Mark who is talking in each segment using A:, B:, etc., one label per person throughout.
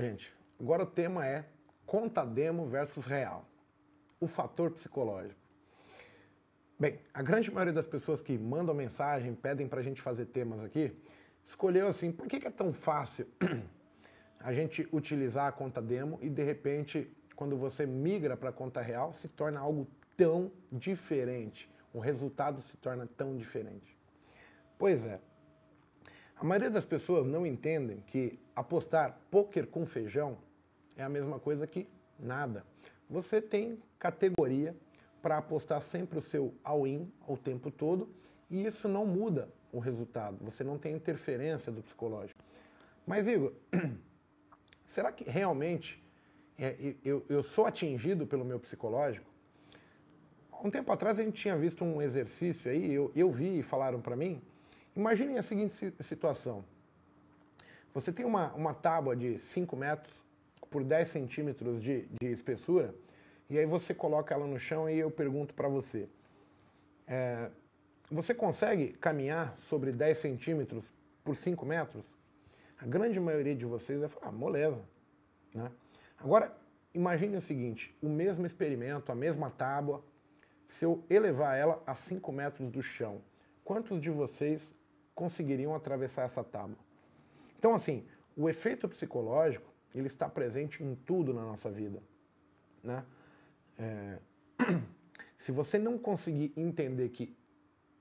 A: gente. Agora o tema é conta demo versus real. O fator psicológico. Bem, a grande maioria das pessoas que mandam mensagem, pedem para a gente fazer temas aqui, escolheu assim, por que, que é tão fácil a gente utilizar a conta demo e de repente, quando você migra para a conta real, se torna algo tão diferente, o resultado se torna tão diferente? Pois é, a maioria das pessoas não entendem que apostar poker com feijão é a mesma coisa que nada. Você tem categoria para apostar sempre o seu all-in o tempo todo e isso não muda o resultado. Você não tem interferência do psicológico. Mas Igor, será que realmente é, eu, eu sou atingido pelo meu psicológico? Um tempo atrás a gente tinha visto um exercício aí, eu, eu vi e falaram para mim Imaginem a seguinte situação. Você tem uma, uma tábua de 5 metros por 10 centímetros de, de espessura, e aí você coloca ela no chão e eu pergunto para você, é, você consegue caminhar sobre 10 centímetros por 5 metros? A grande maioria de vocês vai falar, ah, moleza. Né? Agora, imagine o seguinte, o mesmo experimento, a mesma tábua, se eu elevar ela a 5 metros do chão, quantos de vocês conseguiriam atravessar essa tábua. Então, assim, o efeito psicológico ele está presente em tudo na nossa vida, né? É... Se você não conseguir entender que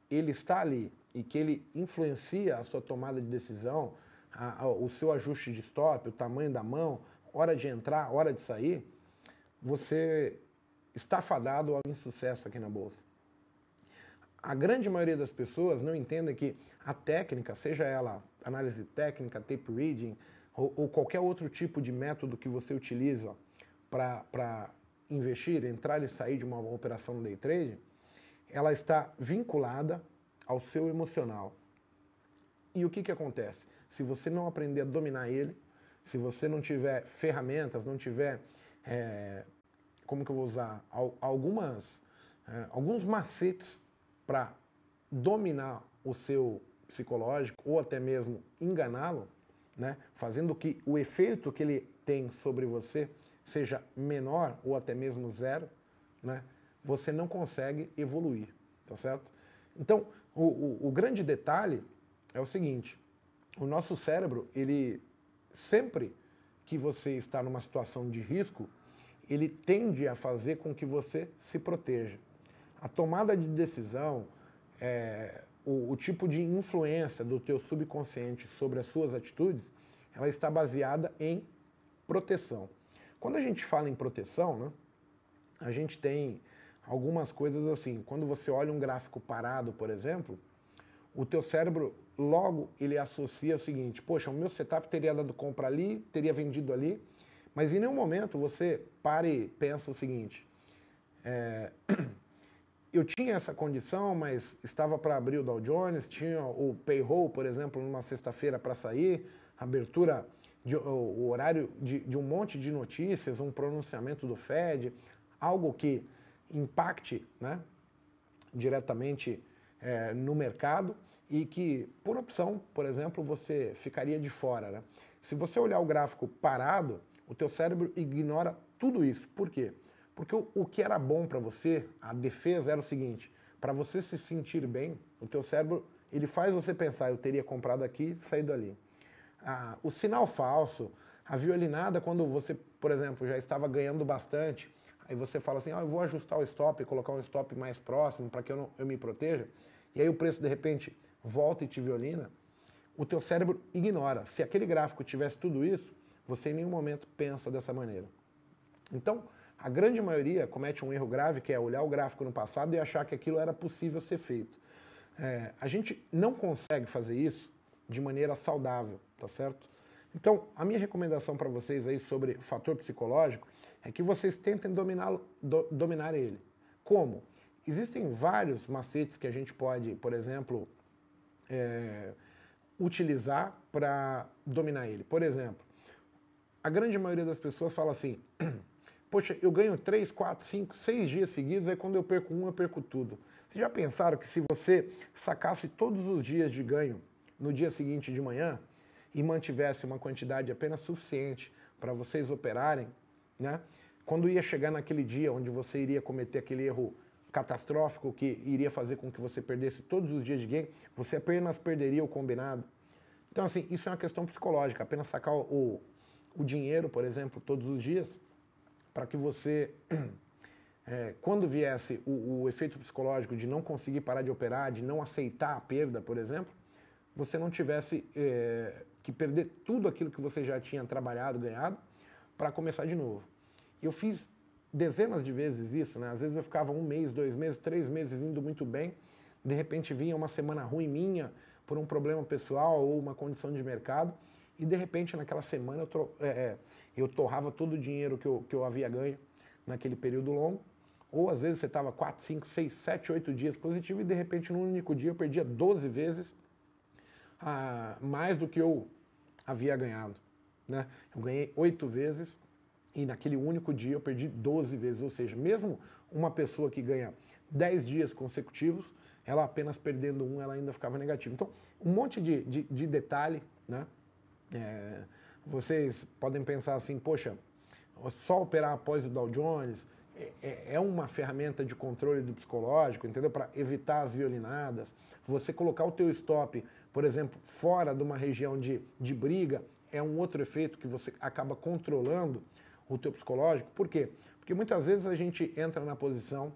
A: ele está ali e que ele influencia a sua tomada de decisão, a, a, o seu ajuste de stop, o tamanho da mão, hora de entrar, hora de sair, você está fadado ao insucesso aqui na bolsa a grande maioria das pessoas não entende que a técnica, seja ela análise técnica, tape reading ou, ou qualquer outro tipo de método que você utiliza para investir, entrar e sair de uma operação day trade, ela está vinculada ao seu emocional. E o que, que acontece? Se você não aprender a dominar ele, se você não tiver ferramentas, não tiver, é, como que eu vou usar, algumas, é, alguns macetes para dominar o seu psicológico ou até mesmo enganá-lo, né, fazendo que o efeito que ele tem sobre você seja menor ou até mesmo zero, né, você não consegue evoluir, tá certo? Então, o, o, o grande detalhe é o seguinte, o nosso cérebro, ele sempre que você está numa situação de risco, ele tende a fazer com que você se proteja a tomada de decisão, é, o, o tipo de influência do teu subconsciente sobre as suas atitudes, ela está baseada em proteção. Quando a gente fala em proteção, né, a gente tem algumas coisas assim. Quando você olha um gráfico parado, por exemplo, o teu cérebro logo ele associa o seguinte: poxa, o meu setup teria dado compra ali, teria vendido ali, mas em nenhum momento você pare e pensa o seguinte: é, eu tinha essa condição, mas estava para abrir o Dow Jones, tinha o payroll, por exemplo, numa sexta-feira para sair, abertura, de, o horário de, de um monte de notícias, um pronunciamento do Fed, algo que impacte né, diretamente é, no mercado e que, por opção, por exemplo, você ficaria de fora. Né? Se você olhar o gráfico parado, o teu cérebro ignora tudo isso. Por quê? Porque o, o que era bom para você, a defesa era o seguinte, para você se sentir bem, o teu cérebro, ele faz você pensar, eu teria comprado aqui, saído ali. Ah, o sinal falso, a violinada, quando você, por exemplo, já estava ganhando bastante, aí você fala assim, ah, eu vou ajustar o stop, colocar um stop mais próximo para que eu, não, eu me proteja, e aí o preço de repente volta e te violina, o teu cérebro ignora. Se aquele gráfico tivesse tudo isso, você em nenhum momento pensa dessa maneira. Então, a grande maioria comete um erro grave, que é olhar o gráfico no passado e achar que aquilo era possível ser feito. É, a gente não consegue fazer isso de maneira saudável, tá certo? Então, a minha recomendação para vocês aí sobre fator psicológico é que vocês tentem dominar, do, dominar ele. Como? Existem vários macetes que a gente pode, por exemplo, é, utilizar para dominar ele. Por exemplo, a grande maioria das pessoas fala assim. Poxa, eu ganho 3, 4, 5, 6 dias seguidos, aí quando eu perco um, eu perco tudo. Vocês já pensaram que se você sacasse todos os dias de ganho no dia seguinte de manhã e mantivesse uma quantidade apenas suficiente para vocês operarem, né? Quando ia chegar naquele dia onde você iria cometer aquele erro catastrófico que iria fazer com que você perdesse todos os dias de game, você apenas perderia o combinado. Então, assim, isso é uma questão psicológica. Apenas sacar o, o dinheiro, por exemplo, todos os dias para que você, é, quando viesse o, o efeito psicológico de não conseguir parar de operar, de não aceitar a perda, por exemplo, você não tivesse é, que perder tudo aquilo que você já tinha trabalhado, ganhado, para começar de novo. Eu fiz dezenas de vezes isso, né? Às vezes eu ficava um mês, dois meses, três meses indo muito bem, de repente vinha uma semana ruim minha por um problema pessoal ou uma condição de mercado e de repente, naquela semana, eu, tro é, é, eu torrava todo o dinheiro que eu, que eu havia ganho naquele período longo. Ou às vezes você estava 4, 5, 6, 7, 8 dias positivo e de repente, num único dia, eu perdia 12 vezes a, ah, mais do que eu havia ganhado. Né? Eu ganhei 8 vezes e naquele único dia eu perdi 12 vezes. Ou seja, mesmo uma pessoa que ganha 10 dias consecutivos, ela apenas perdendo um, ela ainda ficava negativa. Então, um monte de, de, de detalhe, né? É, vocês podem pensar assim, poxa, só operar após o Dow Jones é, é, é uma ferramenta de controle do psicológico, entendeu? Para evitar as violinadas. Você colocar o teu stop, por exemplo, fora de uma região de, de briga, é um outro efeito que você acaba controlando o teu psicológico. Por quê? Porque muitas vezes a gente entra na posição,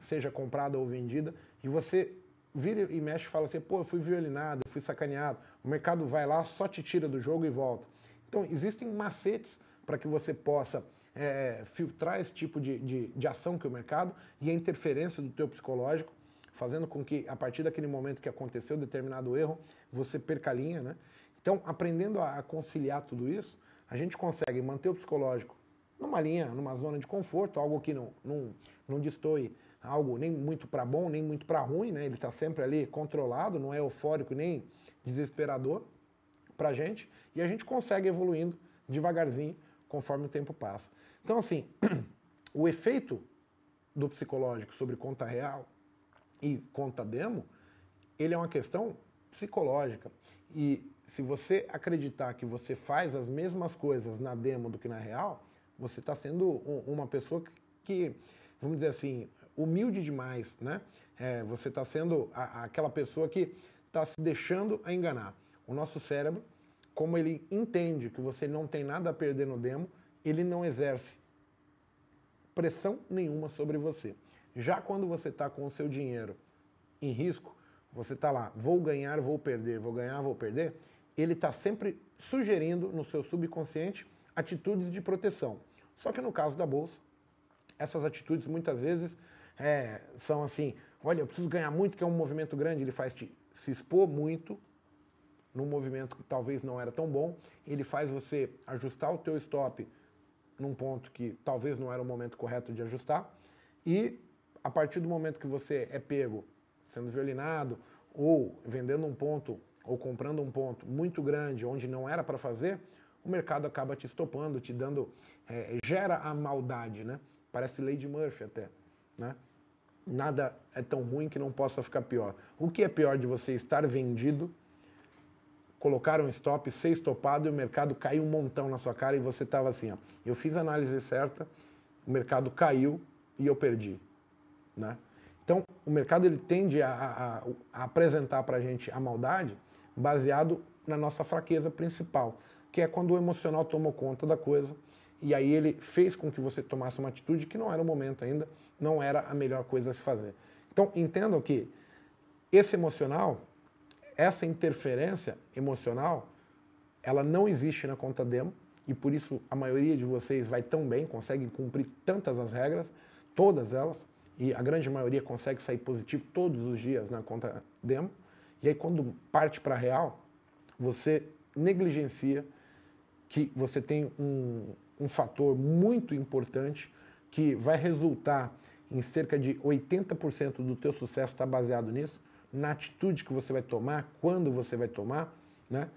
A: seja comprada ou vendida, e você vira e mexe e fala assim, pô, eu fui violinado, eu fui sacaneado, o mercado vai lá, só te tira do jogo e volta. Então, existem macetes para que você possa é, filtrar esse tipo de, de, de ação que o mercado e a interferência do teu psicológico, fazendo com que, a partir daquele momento que aconteceu determinado erro, você perca a linha, né? Então, aprendendo a conciliar tudo isso, a gente consegue manter o psicológico numa linha, numa zona de conforto, algo que não, não, não destoie algo nem muito para bom, nem muito para ruim, né? Ele está sempre ali controlado, não é eufórico nem desesperador para gente, e a gente consegue evoluindo devagarzinho conforme o tempo passa. Então, assim, o efeito do psicológico sobre conta real e conta demo, ele é uma questão psicológica. E se você acreditar que você faz as mesmas coisas na demo do que na real, você está sendo uma pessoa que, vamos dizer assim, humilde demais, né? É, você está sendo a, aquela pessoa que está se deixando a enganar. O nosso cérebro, como ele entende que você não tem nada a perder no demo, ele não exerce pressão nenhuma sobre você. Já quando você está com o seu dinheiro em risco, você está lá, vou ganhar, vou perder, vou ganhar, vou perder, ele está sempre sugerindo no seu subconsciente atitudes de proteção. Só que no caso da bolsa, essas atitudes muitas vezes é, são assim, olha, eu preciso ganhar muito, que é um movimento grande, ele faz te se expor muito num movimento que talvez não era tão bom, ele faz você ajustar o teu stop num ponto que talvez não era o momento correto de ajustar, e a partir do momento que você é pego sendo violinado ou vendendo um ponto ou comprando um ponto muito grande onde não era para fazer, o mercado acaba te estopando, te dando, é, gera a maldade, né? Parece Lady Murphy até, né? nada é tão ruim que não possa ficar pior. O que é pior de você estar vendido, colocar um stop, ser estopado e o mercado caiu um montão na sua cara e você estava assim, ó, eu fiz a análise certa, o mercado caiu e eu perdi, né? Então, o mercado ele tende a, a, a apresentar para a gente a maldade baseado na nossa fraqueza principal, que é quando o emocional tomou conta da coisa e aí ele fez com que você tomasse uma atitude que não era o momento ainda, não era a melhor coisa a se fazer. Então, entendam que esse emocional, essa interferência emocional, ela não existe na conta demo e por isso a maioria de vocês vai tão bem, consegue cumprir tantas as regras, todas elas, e a grande maioria consegue sair positivo todos os dias na conta demo. E aí quando parte para real, você negligencia que você tem um, um fator muito importante que vai resultar em cerca de 80% do teu sucesso está baseado nisso, na atitude que você vai tomar, quando você vai tomar, né?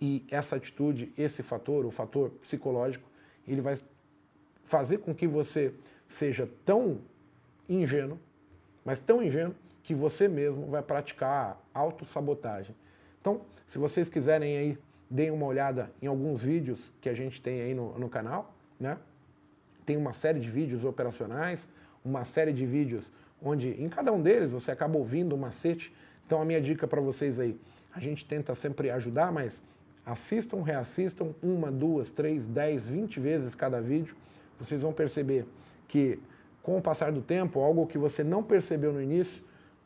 A: E essa atitude, esse fator, o fator psicológico, ele vai fazer com que você seja tão ingênuo, mas tão ingênuo que você mesmo vai praticar autossabotagem. Então, se vocês quiserem aí, deem uma olhada em alguns vídeos que a gente tem aí no, no canal, né? Tem uma série de vídeos operacionais, uma série de vídeos onde em cada um deles você acaba ouvindo um macete. Então a minha dica para vocês aí, a gente tenta sempre ajudar, mas assistam, reassistam uma, duas, três, dez, vinte vezes cada vídeo. Vocês vão perceber que com o passar do tempo, algo que você não percebeu no início,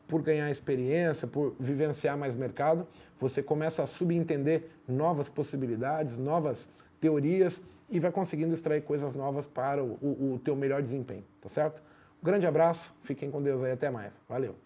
A: por ganhar experiência, por vivenciar mais mercado, você começa a subentender novas possibilidades, novas teorias e vai conseguindo extrair coisas novas para o, o, o teu melhor desempenho, tá certo? Grande abraço, fiquem com Deus aí, até mais. Valeu.